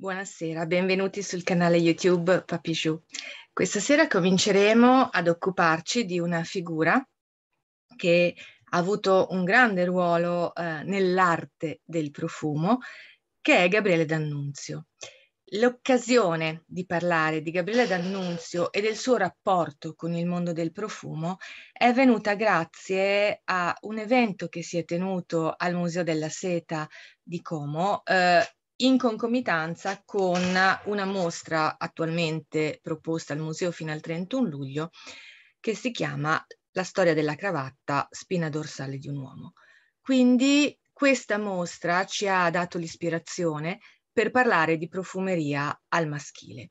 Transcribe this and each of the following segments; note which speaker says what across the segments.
Speaker 1: Buonasera, benvenuti sul canale YouTube Papijou. Questa sera cominceremo ad occuparci di una figura che ha avuto un grande ruolo eh, nell'arte del profumo, che è Gabriele D'Annunzio. L'occasione di parlare di Gabriele D'Annunzio e del suo rapporto con il mondo del profumo è venuta grazie a un evento che si è tenuto al Museo della Seta di Como eh, in concomitanza con una mostra attualmente proposta al museo fino al 31 luglio che si chiama La storia della cravatta, spina dorsale di un uomo. Quindi questa mostra ci ha dato l'ispirazione per parlare di profumeria al maschile.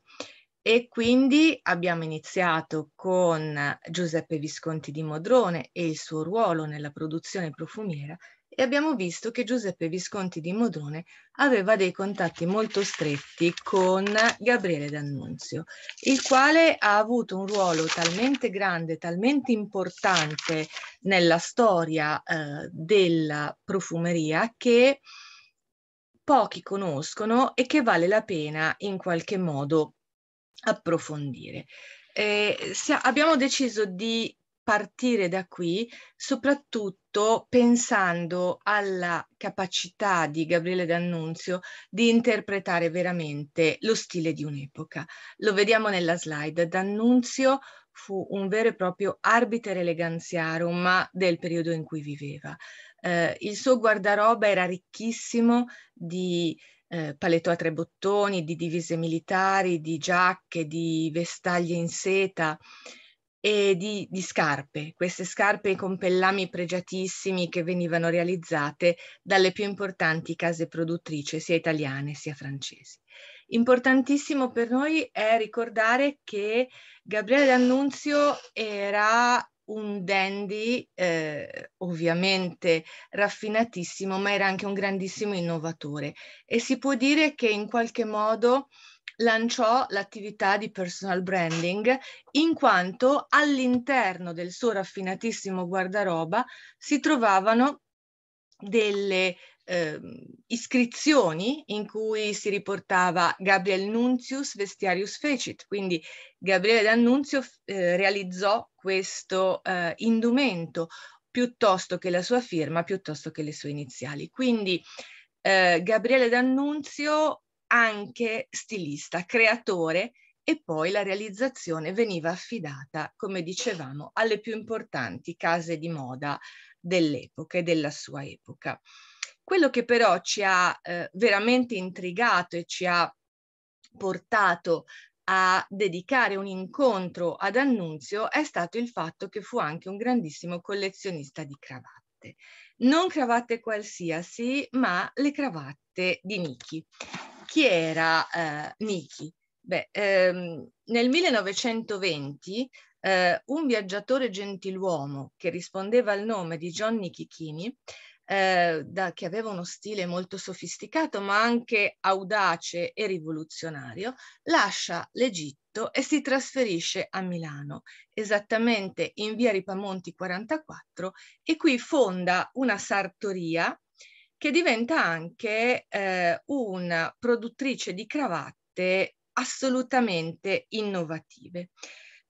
Speaker 1: E quindi abbiamo iniziato con Giuseppe Visconti di Modrone e il suo ruolo nella produzione profumiera e abbiamo visto che Giuseppe Visconti di Modone aveva dei contatti molto stretti con Gabriele D'Annunzio, il quale ha avuto un ruolo talmente grande, talmente importante nella storia eh, della profumeria che pochi conoscono e che vale la pena in qualche modo approfondire. Eh, abbiamo deciso di partire da qui, soprattutto pensando alla capacità di Gabriele D'Annunzio di interpretare veramente lo stile di un'epoca. Lo vediamo nella slide. D'Annunzio fu un vero e proprio arbiter eleganziarum del periodo in cui viveva. Eh, il suo guardaroba era ricchissimo di eh, paletò a tre bottoni, di divise militari, di giacche, di vestaglie in seta e di, di, scarpe, queste scarpe con pellami pregiatissimi che venivano realizzate dalle più importanti case produttrici, sia italiane sia francesi. Importantissimo per noi è ricordare che Gabriele D'Annunzio era un dandy, eh, ovviamente raffinatissimo, ma era anche un grandissimo innovatore e si può dire che in qualche modo lanciò l'attività di personal branding in quanto all'interno del suo raffinatissimo guardaroba si trovavano delle eh, iscrizioni in cui si riportava Gabriel Nunzius Vestiarius Fecit, quindi Gabriele D'Annunzio eh, realizzò questo eh, indumento piuttosto che la sua firma, piuttosto che le sue iniziali. Quindi eh, Gabriele D'Annunzio anche stilista, creatore e poi la realizzazione veniva affidata, come dicevamo, alle più importanti case di moda dell'epoca e della sua epoca. Quello che però ci ha eh, veramente intrigato e ci ha portato a dedicare un incontro ad Annunzio è stato il fatto che fu anche un grandissimo collezionista di cravatte. Non cravatte qualsiasi, ma le cravatte di Niki chi era eh, Niki? Beh, ehm, nel 1920 eh, un viaggiatore gentiluomo che rispondeva al nome di Johnny Chichini, eh, che aveva uno stile molto sofisticato ma anche audace e rivoluzionario, lascia l'Egitto e si trasferisce a Milano, esattamente in via Ripamonti 44, e qui fonda una sartoria che diventa anche eh, una produttrice di cravatte assolutamente innovative.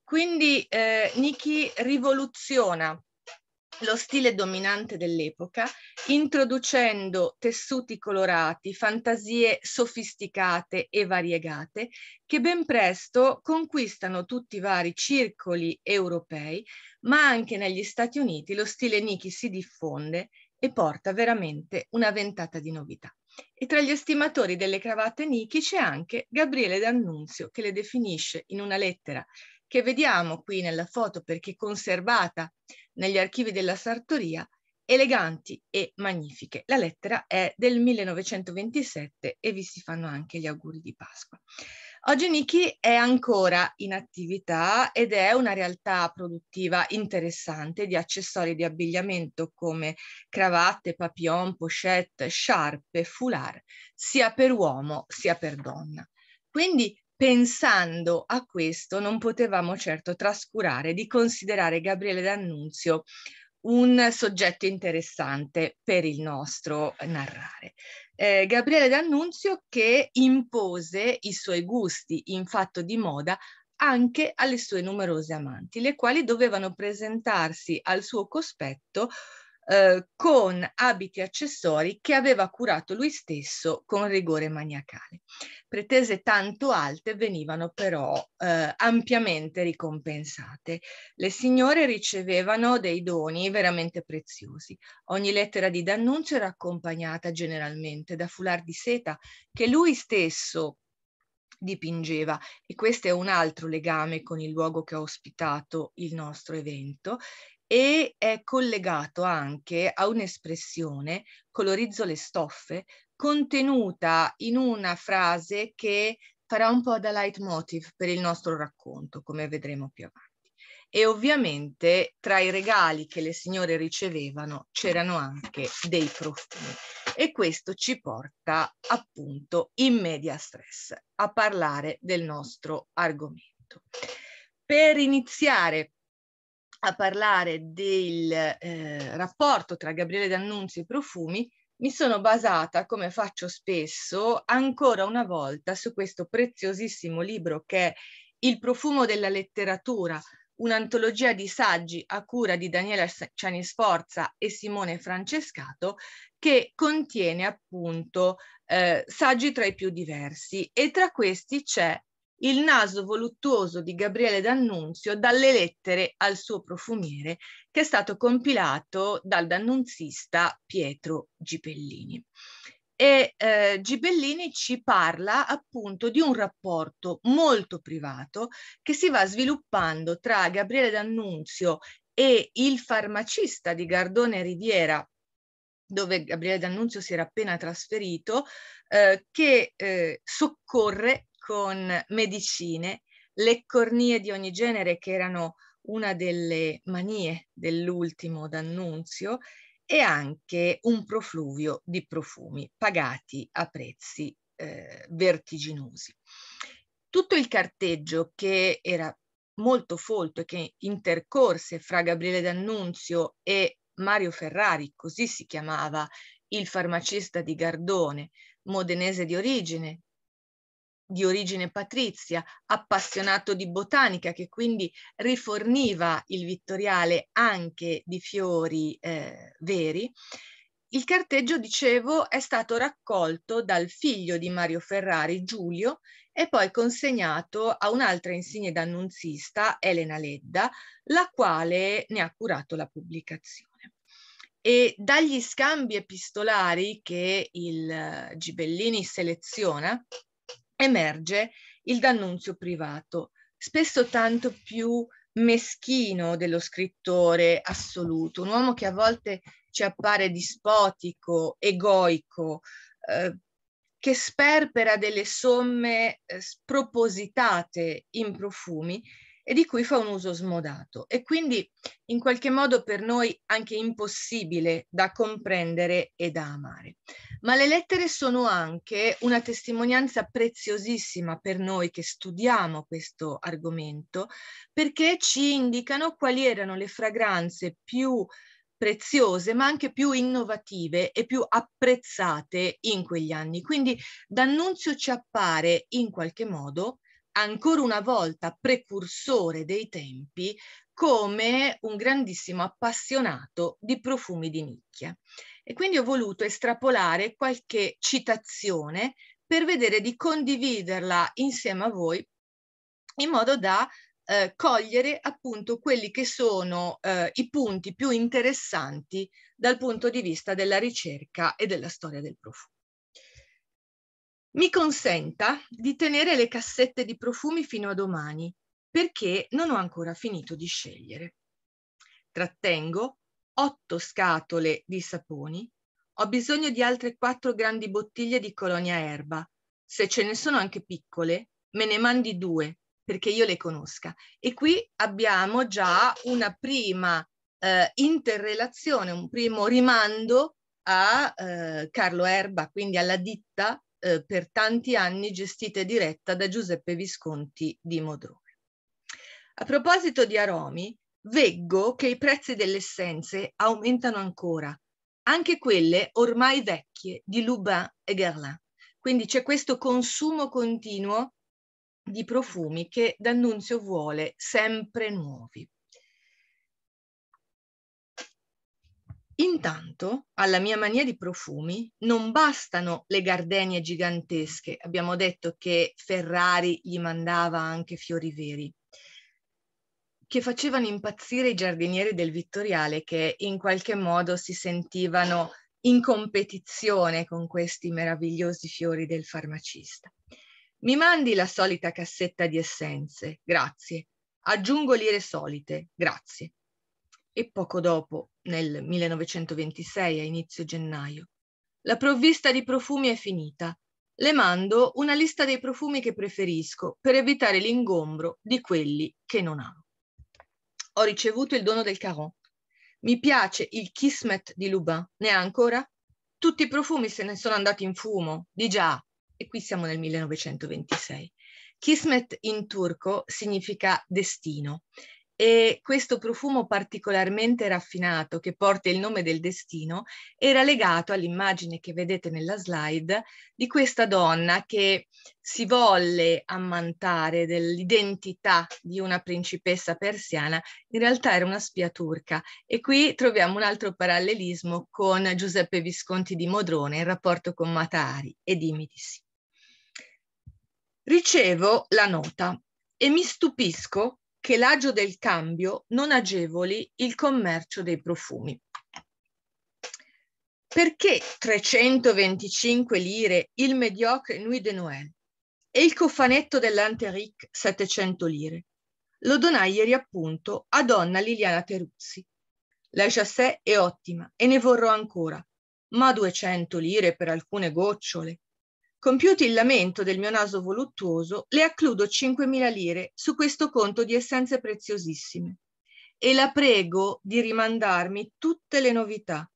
Speaker 1: Quindi eh, Niki rivoluziona lo stile dominante dell'epoca, introducendo tessuti colorati, fantasie sofisticate e variegate, che ben presto conquistano tutti i vari circoli europei, ma anche negli Stati Uniti lo stile Niki si diffonde e porta veramente una ventata di novità. E tra gli estimatori delle cravatte Niki c'è anche Gabriele D'Annunzio che le definisce in una lettera che vediamo qui nella foto perché conservata negli archivi della sartoria, eleganti e magnifiche. La lettera è del 1927 e vi si fanno anche gli auguri di Pasqua. Oggi Niki è ancora in attività ed è una realtà produttiva interessante di accessori di abbigliamento come cravatte, papillon, pochette, sciarpe, foulard, sia per uomo sia per donna. Quindi pensando a questo non potevamo certo trascurare di considerare Gabriele D'Annunzio un soggetto interessante per il nostro narrare. Eh, Gabriele D'Annunzio che impose i suoi gusti in fatto di moda anche alle sue numerose amanti, le quali dovevano presentarsi al suo cospetto eh, con abiti e accessori che aveva curato lui stesso con rigore maniacale. Pretese tanto alte venivano però eh, ampiamente ricompensate. Le signore ricevevano dei doni veramente preziosi. Ogni lettera di D'Annunzio era accompagnata generalmente da foulard di seta che lui stesso dipingeva e questo è un altro legame con il luogo che ha ospitato il nostro evento e è collegato anche a un'espressione, colorizzo le stoffe, contenuta in una frase che farà un po' da leitmotiv per il nostro racconto, come vedremo più avanti. E ovviamente tra i regali che le signore ricevevano c'erano anche dei profumi. E questo ci porta appunto in media stress a parlare del nostro argomento. Per iniziare a parlare del eh, rapporto tra Gabriele D'Annunzio e Profumi, mi sono basata, come faccio spesso, ancora una volta su questo preziosissimo libro che è Il profumo della letteratura, un'antologia di saggi a cura di Daniela Ciani Sforza e Simone Francescato che contiene appunto eh, saggi tra i più diversi e tra questi c'è il naso voluttuoso di Gabriele D'Annunzio dalle lettere al suo profumiere, che è stato compilato dal dannunzista Pietro Gibellini. E eh, Gibellini ci parla appunto di un rapporto molto privato che si va sviluppando tra Gabriele D'Annunzio e il farmacista di Gardone Riviera, dove Gabriele D'Annunzio si era appena trasferito, eh, che eh, soccorre con medicine, le cornie di ogni genere che erano una delle manie dell'ultimo d'annunzio e anche un profluvio di profumi pagati a prezzi eh, vertiginosi. Tutto il carteggio che era molto folto e che intercorse fra Gabriele D'Annunzio e Mario Ferrari, così si chiamava il farmacista di Gardone, modenese di origine, di origine patrizia, appassionato di botanica, che quindi riforniva il Vittoriale anche di fiori eh, veri. Il carteggio, dicevo, è stato raccolto dal figlio di Mario Ferrari, Giulio, e poi consegnato a un'altra insigne d'annunzista, Elena Ledda, la quale ne ha curato la pubblicazione. E dagli scambi epistolari che il eh, Gibellini seleziona, emerge il d'annunzio privato, spesso tanto più meschino dello scrittore assoluto, un uomo che a volte ci appare dispotico, egoico, eh, che sperpera delle somme eh, spropositate in profumi e di cui fa un uso smodato. E quindi in qualche modo per noi anche impossibile da comprendere e da amare. Ma le lettere sono anche una testimonianza preziosissima per noi che studiamo questo argomento, perché ci indicano quali erano le fragranze più preziose ma anche più innovative e più apprezzate in quegli anni. Quindi D'Annunzio ci appare in qualche modo ancora una volta precursore dei tempi, come un grandissimo appassionato di profumi di nicchia. E quindi ho voluto estrapolare qualche citazione per vedere di condividerla insieme a voi in modo da eh, cogliere appunto quelli che sono eh, i punti più interessanti dal punto di vista della ricerca e della storia del profumo. Mi consenta di tenere le cassette di profumi fino a domani, perché non ho ancora finito di scegliere. Trattengo otto scatole di saponi, ho bisogno di altre quattro grandi bottiglie di colonia erba. Se ce ne sono anche piccole, me ne mandi due perché io le conosca. E qui abbiamo già una prima eh, interrelazione, un primo rimando a eh, Carlo Erba, quindi alla ditta eh, per tanti anni gestita e diretta da Giuseppe Visconti di Modrone. A proposito di aromi, veggo che i prezzi delle essenze aumentano ancora, anche quelle ormai vecchie di Lubin e Guerlain. Quindi c'è questo consumo continuo di profumi che D'Annunzio vuole sempre nuovi. Intanto, alla mia mania di profumi, non bastano le gardenie gigantesche. Abbiamo detto che Ferrari gli mandava anche fiori veri, che facevano impazzire i giardinieri del Vittoriale che in qualche modo si sentivano in competizione con questi meravigliosi fiori del farmacista. Mi mandi la solita cassetta di essenze, grazie. Aggiungo lire solite, grazie. E poco dopo nel 1926 a inizio gennaio. La provvista di profumi è finita. Le mando una lista dei profumi che preferisco per evitare l'ingombro di quelli che non amo. Ho ricevuto il dono del Caron. Mi piace il Kismet di Lubin. Ne ha ancora? Tutti i profumi se ne sono andati in fumo, di già. E qui siamo nel 1926. Kismet in turco significa destino e questo profumo particolarmente raffinato che porta il nome del destino era legato all'immagine che vedete nella slide di questa donna che si volle ammantare dell'identità di una principessa persiana, in realtà era una spia turca e qui troviamo un altro parallelismo con Giuseppe Visconti di Modrone in rapporto con Matari e Dimitis. Ricevo la nota e mi stupisco che l'agio del cambio non agevoli il commercio dei profumi. Perché 325 lire il mediocre Nuit de Noël e il cofanetto dell'Anteric 700 lire? Lo donai ieri appunto a donna Liliana Teruzzi. La chassé è ottima e ne vorrò ancora, ma 200 lire per alcune gocciole, Compiuti il lamento del mio naso voluttuoso, le accludo 5.000 lire su questo conto di essenze preziosissime e la prego di rimandarmi tutte le novità.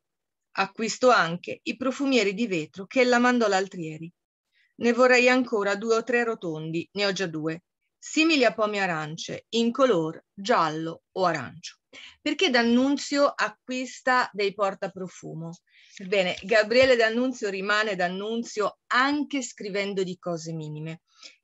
Speaker 1: Acquisto anche i profumieri di vetro che ella mandò l'altrieri. Ne vorrei ancora due o tre rotondi, ne ho già due, simili a pomi arance, in color giallo o arancio, perché D'Annunzio acquista dei portaprofumo Bene, Gabriele D'Annunzio rimane D'Annunzio anche scrivendo di cose minime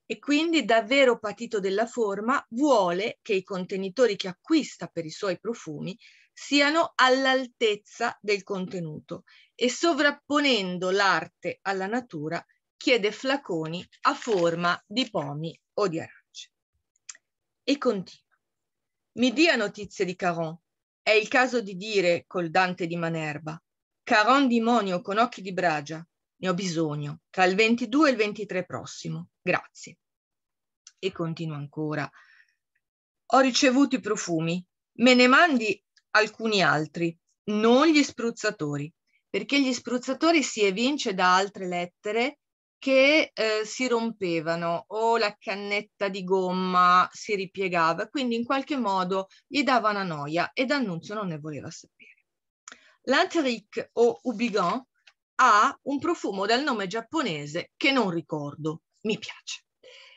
Speaker 1: e quindi davvero patito della forma vuole che i contenitori che acquista per i suoi profumi siano all'altezza del contenuto e sovrapponendo l'arte alla natura chiede flaconi a forma di pomi o di arance. E continua. Mi dia notizie di Caron. È il caso di dire col Dante di Manerba Caron Dimonio con occhi di bragia. Ne ho bisogno, tra il 22 e il 23 prossimo. Grazie. E continua ancora. Ho ricevuto i profumi, me ne mandi alcuni altri, non gli spruzzatori, perché gli spruzzatori si evince da altre lettere che eh, si rompevano o la cannetta di gomma si ripiegava, quindi in qualche modo gli dava una noia ed Annunzio non ne voleva sapere. L'Anteric o Ubigan ha un profumo dal nome giapponese che non ricordo, mi piace.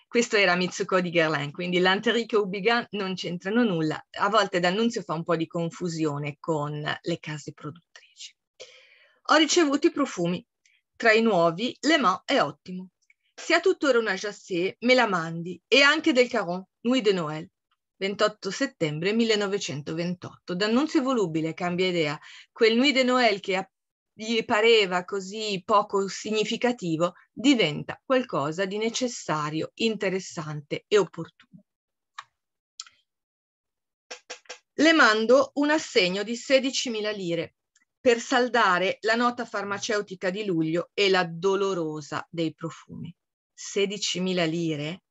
Speaker 1: Questo era Mitsuko di Guerlain, quindi l'Anteric o Ubigan non c'entrano nulla. A volte D'Annunzio fa un po' di confusione con le case produttrici. Ho ricevuto i profumi. Tra i nuovi, Le Mans è ottimo. Se ha tuttora una Jassé, me la mandi, e anche del Caron, Nuit de Noël. 28 settembre 1928. D'Annunzio Volubile cambia idea. Quel Nuit de Noël che gli pareva così poco significativo diventa qualcosa di necessario, interessante e opportuno. Le mando un assegno di 16.000 lire per saldare la nota farmaceutica di luglio e la dolorosa dei profumi. 16.000 lire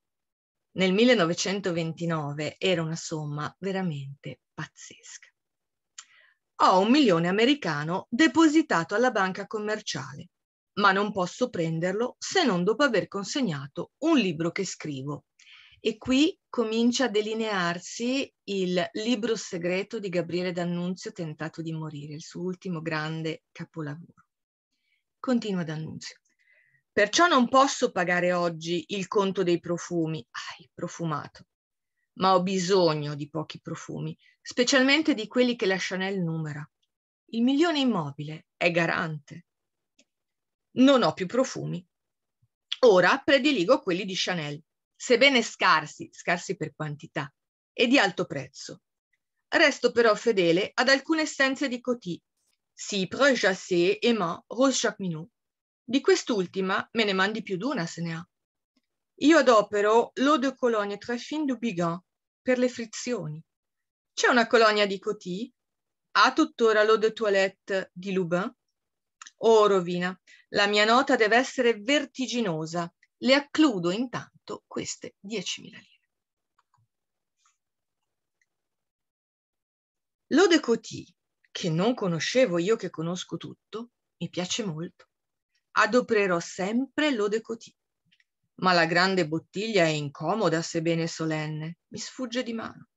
Speaker 1: nel 1929 era una somma veramente pazzesca. Ho un milione americano depositato alla banca commerciale, ma non posso prenderlo se non dopo aver consegnato un libro che scrivo. E qui comincia a delinearsi il libro segreto di Gabriele D'Annunzio, Tentato di morire, il suo ultimo grande capolavoro. Continua D'Annunzio. Perciò non posso pagare oggi il conto dei profumi, ah, profumato, ma ho bisogno di pochi profumi, specialmente di quelli che la Chanel numera. Il milione immobile è garante. Non ho più profumi. Ora prediligo quelli di Chanel, sebbene scarsi, scarsi per quantità, e di alto prezzo. Resto però fedele ad alcune essenze di Coty, Cypre, Jassé, Aimant, Rose Jacqueminot, di quest'ultima me ne mandi più d'una se ne ha. Io adopero l'eau de Cologne très fin du Bigan per le frizioni. C'è una colonia di Coty, ha tuttora l'eau de toilette di Lubin. Oh, rovina, la mia nota deve essere vertiginosa. Le accludo intanto queste 10.000 lire. L'eau de Coty, che non conoscevo io che conosco tutto, mi piace molto adoprerò sempre l'ode cotì. Ma la grande bottiglia è incomoda, sebbene solenne, mi sfugge di mano.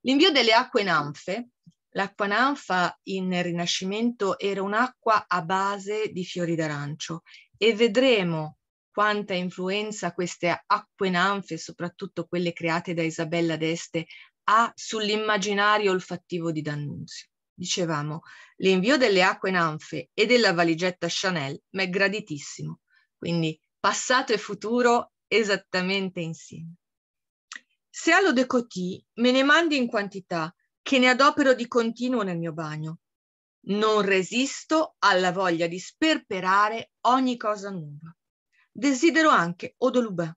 Speaker 1: L'invio delle acque nanfe, l'acqua nanfa in Rinascimento era un'acqua a base di fiori d'arancio e vedremo quanta influenza queste acque nanfe, soprattutto quelle create da Isabella d'Este, ha sull'immaginario olfattivo di D'Annunzio dicevamo, l'invio delle acque nanfe e della valigetta Chanel mi è graditissimo. Quindi passato e futuro esattamente insieme. Se allo decotì me ne mandi in quantità che ne adopero di continuo nel mio bagno. Non resisto alla voglia di sperperare ogni cosa nuova. Desidero anche Odolubin.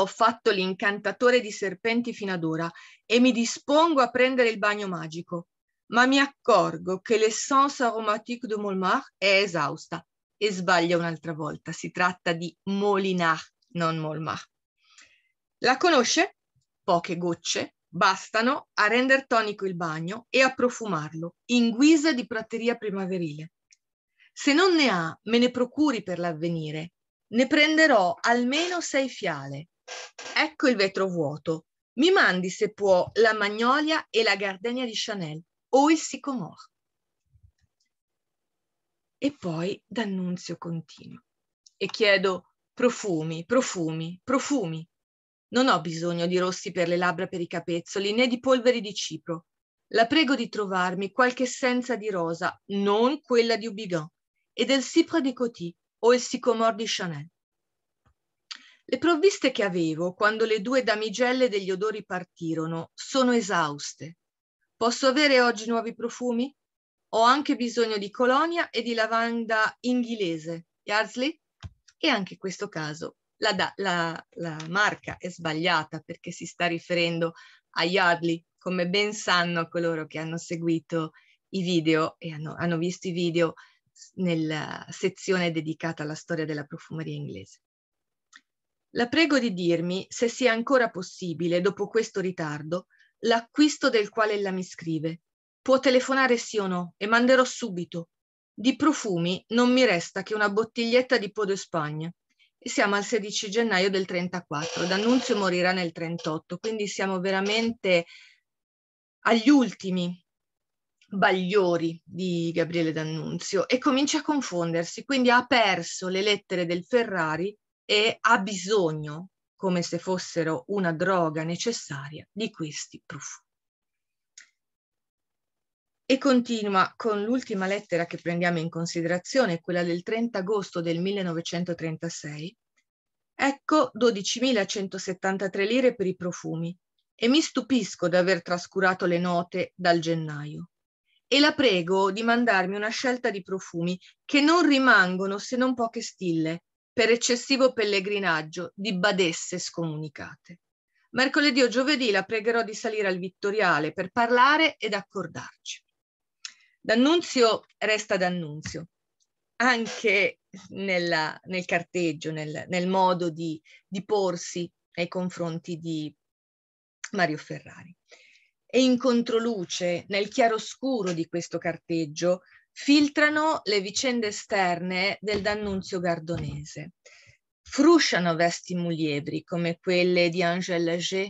Speaker 1: Ho fatto l'incantatore di serpenti fino ad ora e mi dispongo a prendere il bagno magico ma mi accorgo che l'essence aromatique de Molmar è esausta e sbaglio un'altra volta. Si tratta di Molinar, non Molmar. La conosce? Poche gocce bastano a render tonico il bagno e a profumarlo in guisa di prateria primaverile. Se non ne ha, me ne procuri per l'avvenire. Ne prenderò almeno sei fiale. Ecco il vetro vuoto. Mi mandi, se può, la magnolia e la gardenia di Chanel o il sicomoro. E poi D'Annunzio continua e chiedo profumi, profumi, profumi. Non ho bisogno di rossi per le labbra per i capezzoli né di polveri di cipro. La prego di trovarmi qualche essenza di rosa, non quella di Ubigan, e del cipro di Coty o il sicomore di Chanel. Le provviste che avevo quando le due damigelle degli odori partirono sono esauste Posso avere oggi nuovi profumi? Ho anche bisogno di colonia e di lavanda inghilese. Yardsley? E anche in questo caso la, da, la, la marca è sbagliata perché si sta riferendo a Yardley, come ben sanno coloro che hanno seguito i video e hanno, hanno visto i video nella sezione dedicata alla storia della profumeria inglese. La prego di dirmi se sia ancora possibile, dopo questo ritardo, l'acquisto del quale ella mi scrive. Può telefonare sì o no e manderò subito. Di profumi non mi resta che una bottiglietta di Podo Spagna. E siamo al 16 gennaio del 34, D'Annunzio morirà nel 38, quindi siamo veramente agli ultimi bagliori di Gabriele D'Annunzio e comincia a confondersi, quindi ha perso le lettere del Ferrari e ha bisogno come se fossero una droga necessaria di questi profumi. E continua con l'ultima lettera che prendiamo in considerazione, quella del 30 agosto del 1936. Ecco 12.173 lire per i profumi e mi stupisco d'aver trascurato le note dal gennaio. E la prego di mandarmi una scelta di profumi che non rimangono se non poche stille per eccessivo pellegrinaggio di badesse scomunicate. Mercoledì o giovedì la pregherò di salire al Vittoriale per parlare ed accordarci. D'Annunzio resta D'Annunzio, anche nella, nel carteggio, nel, nel modo di, di porsi nei confronti di Mario Ferrari. E in controluce, nel chiaroscuro di questo carteggio, filtrano le vicende esterne del D'Annunzio Gardonese. Frusciano vesti muliebri come quelle di Angèle Lager,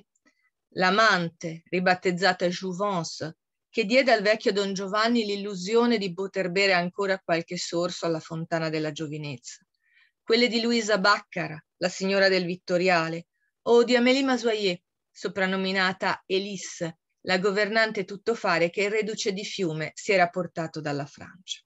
Speaker 1: l'amante, ribattezzata Jouvence, che diede al vecchio Don Giovanni l'illusione di poter bere ancora qualche sorso alla fontana della giovinezza. Quelle di Luisa Baccara, la signora del Vittoriale, o di Amélie Masoyer, soprannominata Elisse, la governante tuttofare che il reduce di fiume si era portato dalla Francia.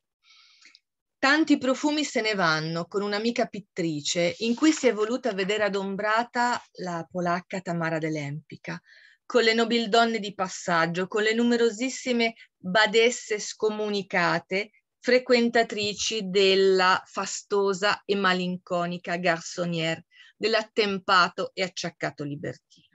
Speaker 1: Tanti profumi se ne vanno con un'amica pittrice in cui si è voluta vedere adombrata la polacca Tamara Delempica, con le nobildonne di passaggio, con le numerosissime badesse scomunicate, frequentatrici della fastosa e malinconica garçonnière, dell'attempato e acciaccato libertino.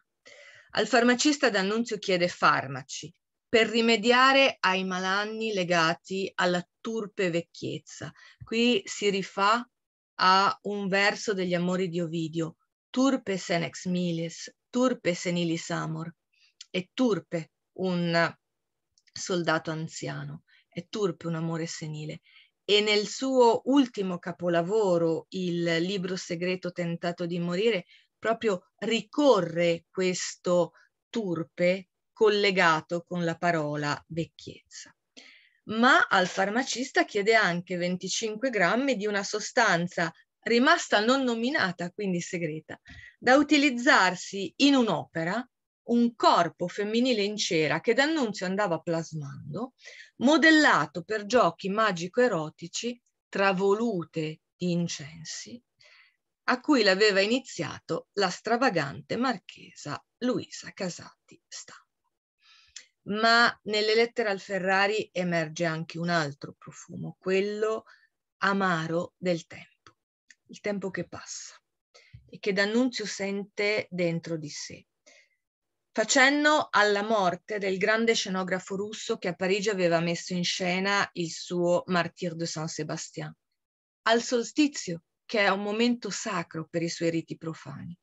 Speaker 1: Al farmacista D'Annunzio chiede farmaci per rimediare ai malanni legati alla turpe vecchiezza. Qui si rifà a un verso degli amori di Ovidio, turpe senex milis, turpe senilis amor, e turpe un soldato anziano, è turpe un amore senile. E nel suo ultimo capolavoro, il libro segreto tentato di morire, proprio ricorre questo turpe collegato con la parola vecchiezza. Ma al farmacista chiede anche 25 grammi di una sostanza rimasta non nominata, quindi segreta, da utilizzarsi in un'opera, un corpo femminile in cera che D'Annunzio andava plasmando, modellato per giochi magico-erotici tra volute di incensi a cui l'aveva iniziato la stravagante marchesa Luisa Casati Stampa. Ma nelle lettere al Ferrari emerge anche un altro profumo, quello amaro del tempo, il tempo che passa e che D'Annunzio sente dentro di sé, facendo alla morte del grande scenografo russo che a Parigi aveva messo in scena il suo Martyr de Saint-Sébastien. Al solstizio che è un momento sacro per i suoi riti profani.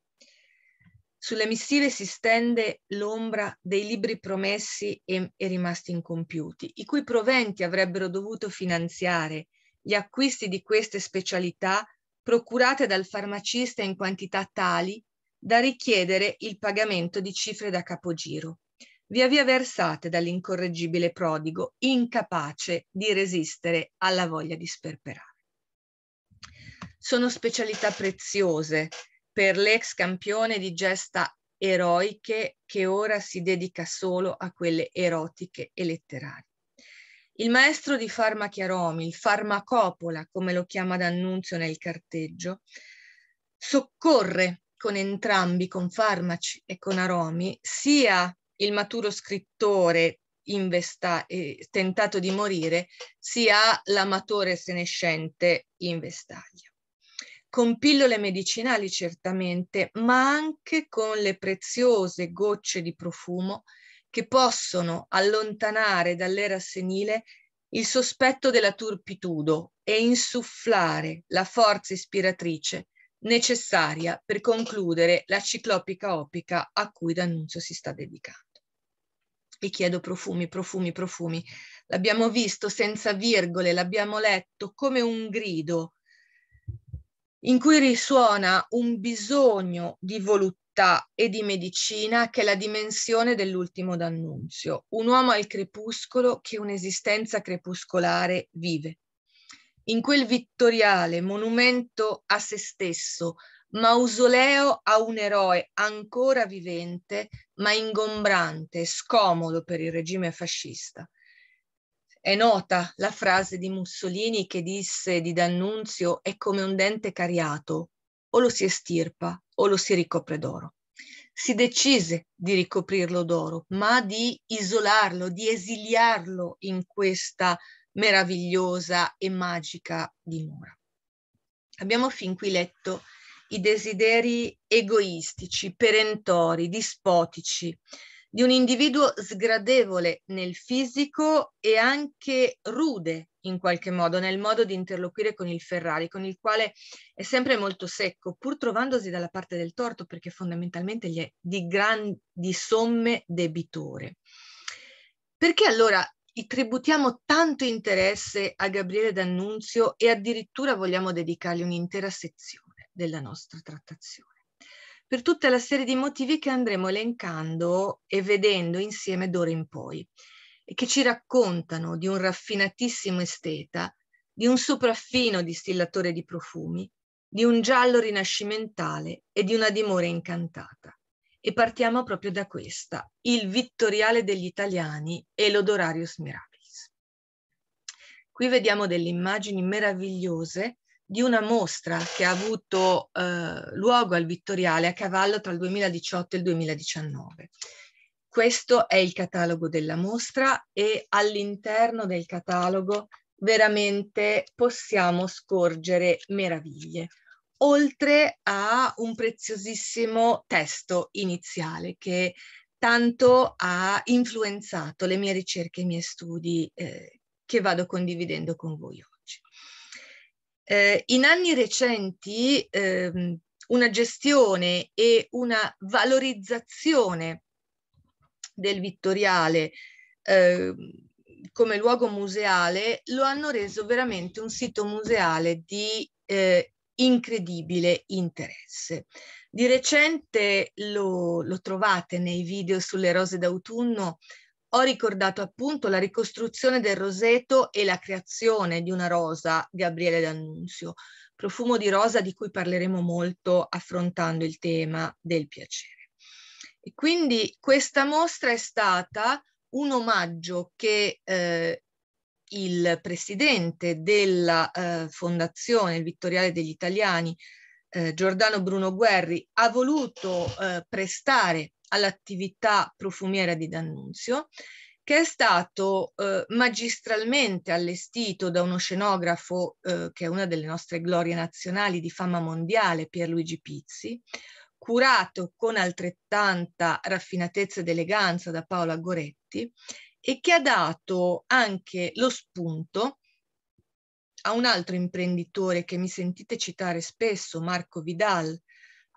Speaker 1: Sulle missive si stende l'ombra dei libri promessi e, e rimasti incompiuti, i cui proventi avrebbero dovuto finanziare gli acquisti di queste specialità procurate dal farmacista in quantità tali da richiedere il pagamento di cifre da capogiro, via via versate dall'incorreggibile prodigo, incapace di resistere alla voglia di sperperare sono specialità preziose per l'ex campione di gesta eroiche che ora si dedica solo a quelle erotiche e letterarie. Il maestro di farmachi Farmachiaromi, il farmacopola, come lo chiama D'Annunzio nel carteggio, soccorre con entrambi, con farmaci e con aromi, sia il maturo scrittore investa- eh, tentato di morire, sia l'amatore senescente in vestaglia con pillole medicinali certamente, ma anche con le preziose gocce di profumo che possono allontanare dall'era senile il sospetto della turpitudo e insufflare la forza ispiratrice necessaria per concludere la ciclopica opica a cui D'Annunzio si sta dedicando. E chiedo profumi, profumi, profumi. L'abbiamo visto senza virgole, l'abbiamo letto come un grido in cui risuona un bisogno di voluttà e di medicina che è la dimensione dell'ultimo d'annunzio, un uomo al crepuscolo che un'esistenza crepuscolare vive. In quel vittoriale monumento a se stesso, mausoleo a un eroe ancora vivente, ma ingombrante scomodo per il regime fascista, è nota la frase di Mussolini che disse di D'Annunzio è come un dente cariato, o lo si estirpa o lo si ricopre d'oro. Si decise di ricoprirlo d'oro, ma di isolarlo, di esiliarlo in questa meravigliosa e magica dimora. Abbiamo fin qui letto i desideri egoistici, perentori, dispotici, di un individuo sgradevole nel fisico e anche rude in qualche modo, nel modo di interloquire con il Ferrari, con il quale è sempre molto secco, pur trovandosi dalla parte del torto, perché fondamentalmente gli è di grandi somme debitore. Perché allora tributiamo tanto interesse a Gabriele D'Annunzio e addirittura vogliamo dedicargli un'intera sezione della nostra trattazione? per tutta la serie di motivi che andremo elencando e vedendo insieme d'ora in poi, e che ci raccontano di un raffinatissimo esteta, di un sopraffino distillatore di profumi, di un giallo rinascimentale e di una dimora incantata. E partiamo proprio da questa, il vittoriale degli italiani e l'odorarius mirabilis. Qui vediamo delle immagini meravigliose di una mostra che ha avuto eh, luogo al Vittoriale a cavallo tra il 2018 e il 2019. Questo è il catalogo della mostra e all'interno del catalogo veramente possiamo scorgere meraviglie, oltre a un preziosissimo testo iniziale che tanto ha influenzato le mie ricerche e i miei studi eh, che vado condividendo con voi eh, in anni recenti ehm, una gestione e una valorizzazione del Vittoriale eh, come luogo museale lo hanno reso veramente un sito museale di eh, incredibile interesse. Di recente lo, lo, trovate nei video sulle rose d'autunno ho ricordato appunto la ricostruzione del roseto e la creazione di una rosa, Gabriele D'Annunzio, profumo di rosa di cui parleremo molto affrontando il tema del piacere. E quindi questa mostra è stata un omaggio che eh, il presidente della eh, Fondazione Il Vittoriale degli Italiani, eh, Giordano Bruno Guerri, ha voluto eh, prestare all'attività profumiera di D'Annunzio, che è stato eh, magistralmente allestito da uno scenografo eh, che è una delle nostre glorie nazionali di fama mondiale, Pierluigi Pizzi, curato con altrettanta raffinatezza ed eleganza da Paola Goretti e che ha dato anche lo spunto a un altro imprenditore che mi sentite citare spesso, Marco Vidal,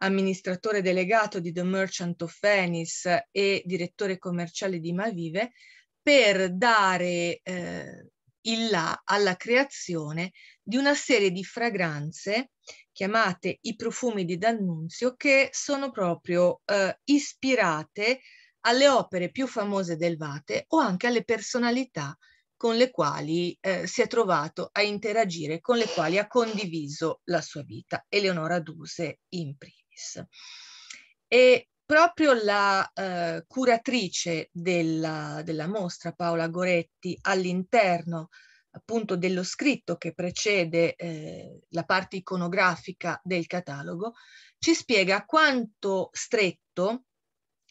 Speaker 1: amministratore delegato di The Merchant of Venice e direttore commerciale di Mavive, per dare eh, il là alla creazione di una serie di fragranze chiamate i profumi di D'Annunzio che sono proprio eh, ispirate alle opere più famose del Vate o anche alle personalità con le quali eh, si è trovato a interagire, con le quali ha condiviso la sua vita, Eleonora Duse in primis. Davis. E proprio la eh, curatrice della, della, mostra, Paola Goretti, all'interno appunto dello scritto che precede eh, la parte iconografica del catalogo, ci spiega quanto stretto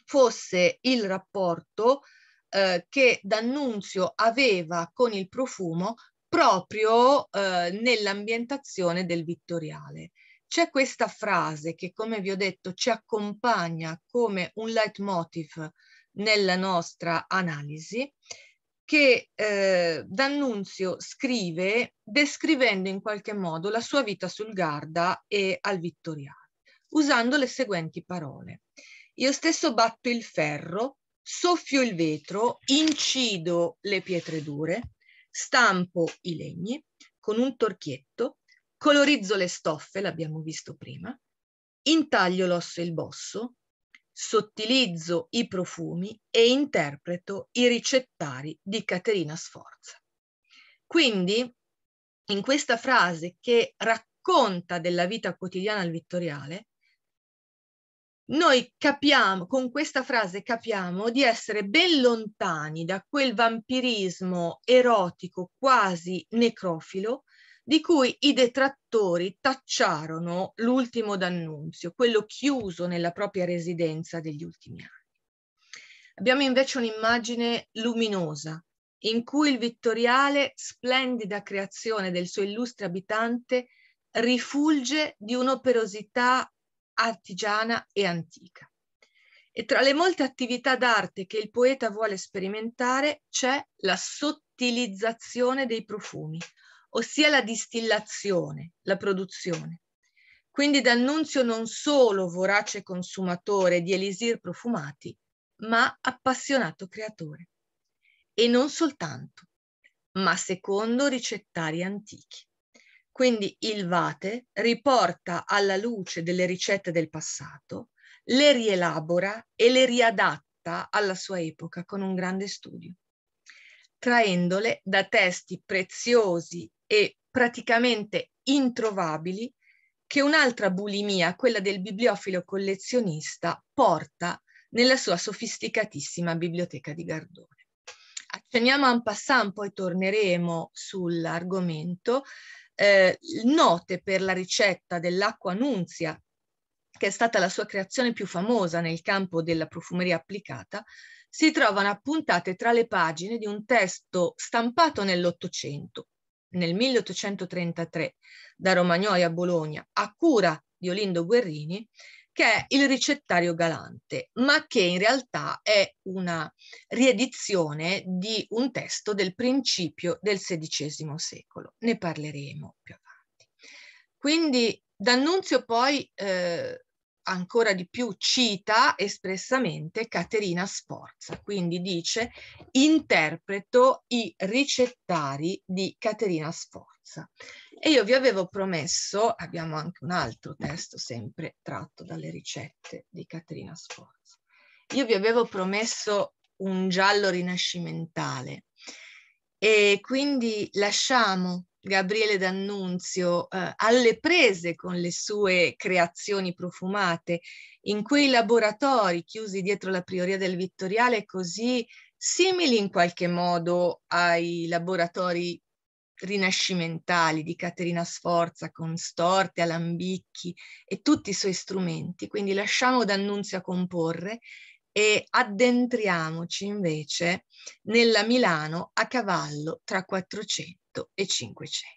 Speaker 1: fosse il rapporto eh, che D'Annunzio aveva con il profumo proprio eh, nell'ambientazione del Vittoriale. C'è questa frase che, come vi ho detto, ci accompagna come un leitmotiv nella nostra analisi che eh, D'Annunzio scrive descrivendo in qualche modo la sua vita sul Garda e al Vittoriale, usando le seguenti parole. Io stesso batto il ferro, soffio il vetro, incido le pietre dure, stampo i legni con un torchietto, Colorizzo le stoffe, l'abbiamo visto prima, intaglio l'osso e il bosso, sottilizzo i profumi e interpreto i ricettari di Caterina Sforza. Quindi, in questa frase che racconta della vita quotidiana al vittoriale, noi capiamo, con questa frase capiamo di essere ben lontani da quel vampirismo erotico quasi necrofilo di cui i detrattori tacciarono l'ultimo d'annunzio, quello chiuso nella propria residenza degli ultimi anni. Abbiamo invece un'immagine luminosa in cui il vittoriale, splendida creazione del suo illustre abitante, rifulge di un'operosità artigiana e antica. E tra le molte attività d'arte che il poeta vuole sperimentare c'è la sottilizzazione dei profumi, ossia la distillazione, la produzione. Quindi D'Annunzio non solo vorace consumatore di elisir profumati, ma appassionato creatore. E non soltanto, ma secondo ricettari antichi. Quindi il Vate riporta alla luce delle ricette del passato, le rielabora e le riadatta alla sua epoca con un grande studio, traendole da testi preziosi e praticamente introvabili che un'altra bulimia, quella del bibliofilo collezionista, porta nella sua sofisticatissima biblioteca di Gardone. Acceniamo un passant, poi torneremo sull'argomento. Eh, note per la ricetta dell'acqua nunzia, che è stata la sua creazione più famosa nel campo della profumeria applicata, si trovano appuntate tra le pagine di un testo stampato nell'Ottocento, nel 1833 da Romagnoli a Bologna a cura di Olindo Guerrini, che è il ricettario galante, ma che in realtà è una riedizione di un testo del principio del XVI secolo. Ne parleremo più avanti. Quindi D'Annunzio poi eh, ancora di più cita espressamente Caterina Sforza, quindi dice interpreto i ricettari di Caterina Sforza. E io vi avevo promesso, abbiamo anche un altro testo sempre tratto dalle ricette di Caterina Sforza, io vi avevo promesso un giallo rinascimentale e quindi lasciamo Gabriele D'Annunzio eh, alle prese con le sue creazioni profumate, in quei laboratori chiusi dietro la prioria del Vittoriale così simili in qualche modo ai laboratori rinascimentali di Caterina Sforza con storte, alambicchi e tutti i suoi strumenti. Quindi lasciamo D'Annunzio a comporre e addentriamoci invece nella Milano a cavallo tra 400 8 e 500.